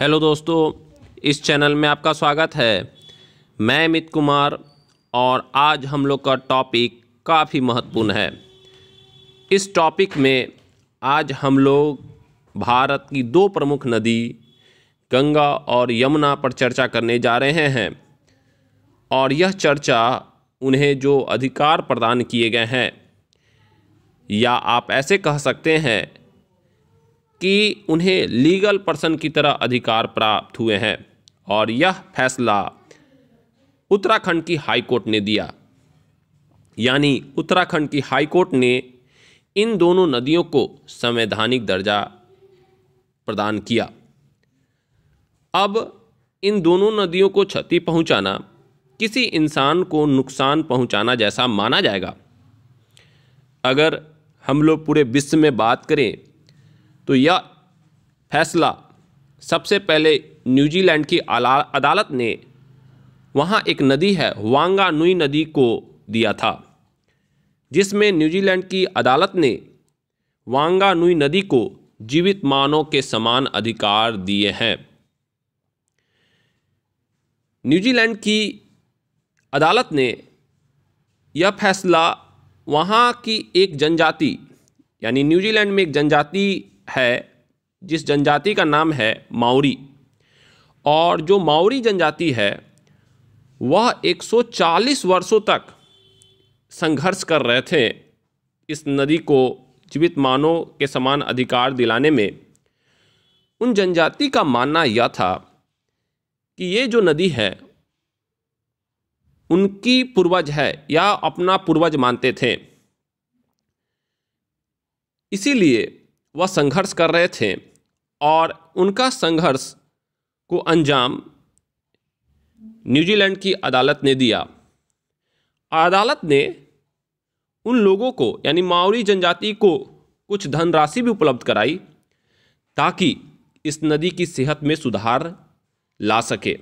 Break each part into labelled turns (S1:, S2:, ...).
S1: hello दोस्तों इस channel में आपका स्वागत है मैं अमित कुमार और आज हम लोग का टॉपिक काफ़ी महत्वपूर्ण है इस टॉपिक में आज हम लोग भारत की दो प्रमुख नदी गंगा और यमुना पर चर्चा करने जा रहे हैं और यह चर्चा उन्हें जो अधिकार प्रदान किए गए हैं या आप ऐसे कह सकते हैं कि उन्हें लीगल पर्सन की तरह अधिकार प्राप्त हुए हैं और यह फैसला उत्तराखंड की हाई कोर्ट ने दिया यानी उत्तराखंड की हाई कोर्ट ने इन दोनों नदियों को संवैधानिक दर्जा प्रदान किया अब इन दोनों नदियों को क्षति पहुंचाना किसी इंसान को नुकसान पहुंचाना जैसा माना जाएगा अगर हम लोग पूरे विश्व में बात करें तो यह फैसला सबसे पहले न्यूजीलैंड की अदालत ने वहाँ एक नदी है वांगा नुई नदी को दिया था जिसमें न्यूजीलैंड की अदालत ने वांगा नुई नदी को जीवित मानव के समान अधिकार दिए हैं न्यूजीलैंड की अदालत ने यह फैसला वहाँ की एक जनजाति यानी न्यूजीलैंड में एक जनजाति है जिस जनजाति का नाम है माउरी और जो माउरी जनजाति है वह 140 वर्षों तक संघर्ष कर रहे थे इस नदी को जीवित मानव के समान अधिकार दिलाने में उन जनजाति का मानना यह था कि ये जो नदी है उनकी पूर्वज है या अपना पूर्वज मानते थे इसीलिए वह संघर्ष कर रहे थे और उनका संघर्ष को अंजाम न्यूजीलैंड की अदालत ने दिया अदालत ने उन लोगों को यानी माओरी जनजाति को कुछ धनराशि भी उपलब्ध कराई ताकि इस नदी की सेहत में सुधार ला सके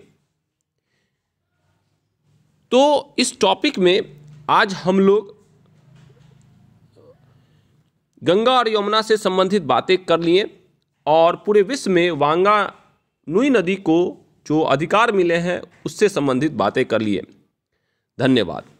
S1: तो इस टॉपिक में आज हम लोग गंगा और यमुना से संबंधित बातें कर लिए और पूरे विश्व में वांगा नुई नदी को जो अधिकार मिले हैं उससे संबंधित बातें कर लिए धन्यवाद